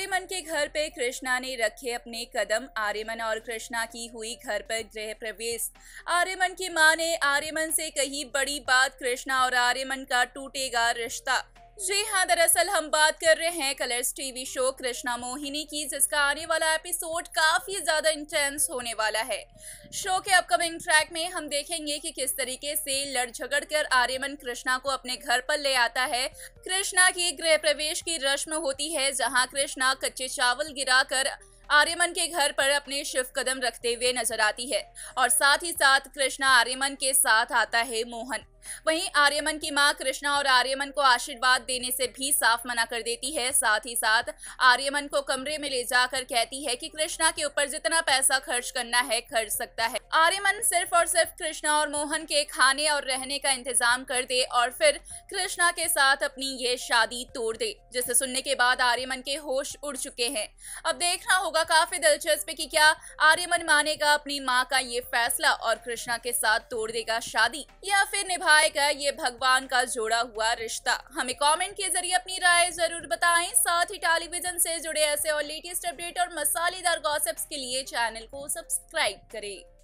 आर्यमन के घर पे कृष्णा ने रखे अपने कदम आर्यमन और कृष्णा की हुई घर पर गृह प्रवेश आर्यमन की माँ ने आर्यमन से कही बड़ी बात कृष्णा और आर्यमन का टूटेगा रिश्ता जी हाँ दरअसल हम बात कर रहे हैं Colors TV show Krishna Mohini की जिसका आने वाला एपिसोड काफी ज्यादा इंटेंस होने वाला है शो के अपकमिंग ट्रैक में हम देखेंगे कि किस तरीके से लड़ झगड़ कर आर्यमन कृष्णा को अपने घर पर ले आता है कृष्णा की गृह प्रवेश की रस्म होती है जहाँ कृष्णा कच्चे चावल गिराकर आर्यमन के घर पर अपने शिव कदम रखते हुए नजर आती है और साथ ही साथ कृष्णा आर्यमन के साथ आता है मोहन वहीं आर्यमन की मां कृष्णा और आर्यमन को आशीर्वाद देने से भी साफ मना कर देती है साथ ही साथ आर्यमन को कमरे में ले जाकर कहती है कि कृष्णा के ऊपर जितना पैसा खर्च करना है खर्च सकता है आर्यमन सिर्फ और सिर्फ कृष्णा और मोहन के खाने और रहने का इंतजाम कर दे और फिर कृष्णा के साथ अपनी ये शादी तोड़ दे जिसे सुनने के बाद आर्यमन के होश उड़ चुके हैं अब देखना होगा काफी दिलचस्प की क्या आर्यमन मानेगा अपनी माँ का ये फैसला और कृष्णा के साथ तोड़ देगा शादी या फिर निभा दिखाएगा ये भगवान का जोड़ा हुआ रिश्ता हमें कमेंट के जरिए अपनी राय जरूर बताएं साथ ही टेलीविजन से जुड़े ऐसे और लेटेस्ट अपडेट और मसालेदार गॉसिप्स के लिए चैनल को सब्सक्राइब करें